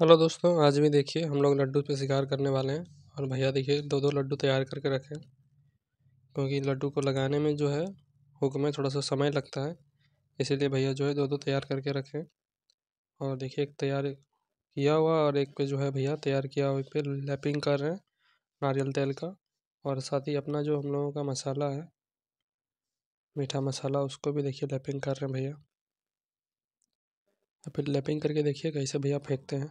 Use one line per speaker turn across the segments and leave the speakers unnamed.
hello दोस्तों आज भी देखिए हम लोग लड्डू पे शिकार करने वाले हैं और भैया देखिए दो दो लड्डू तैयार करके रखें क्योंकि लड्डू को लगाने में जो है हुक में थोड़ा सा समय लगता है इसीलिए भैया जो है दो दो तैयार करके रखें और देखिए एक तैयार किया हुआ और एक पे जो है भैया तैयार किया हुआ पे लैपिंग कर रहे हैं नारियल तेल का और साथ ही अपना जो हम लोगों का मसाला है मीठा मसाला उसको भी देखिए लैपिंग कर रहे हैं भैया फिर लैपिंग करके देखिए कैसे भैया फेंकते हैं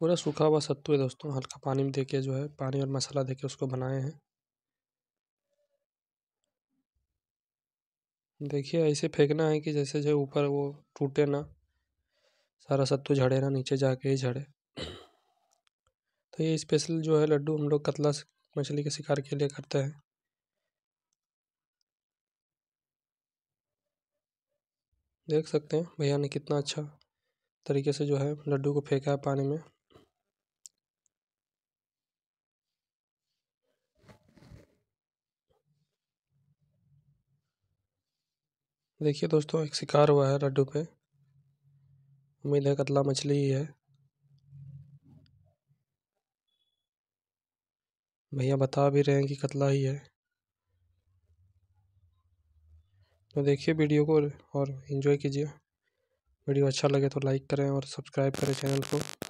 पूरा सूखा हुआ सत्तू है दोस्तों हल्का पानी में देके जो है पानी और मसाला देके उसको बनाए हैं देखिए ऐसे फेंकना है कि जैसे जो ऊपर वो टूटे ना सारा सत्तू झड़े ना नीचे जाके ही झड़े तो ये स्पेशल जो है लड्डू हम लोग कतला मछली के शिकार के लिए करते हैं देख सकते हैं भैया ने कितना अच्छा तरीके से जो है लड्डू को फेंका है पानी में देखिए दोस्तों एक शिकार हुआ है लड्डू पे उम्मीद है कतला मछली ही है भैया बता भी रहे हैं कि कतला ही है तो देखिए वीडियो को और इन्जॉय कीजिए वीडियो अच्छा लगे तो लाइक करें और सब्सक्राइब करें चैनल को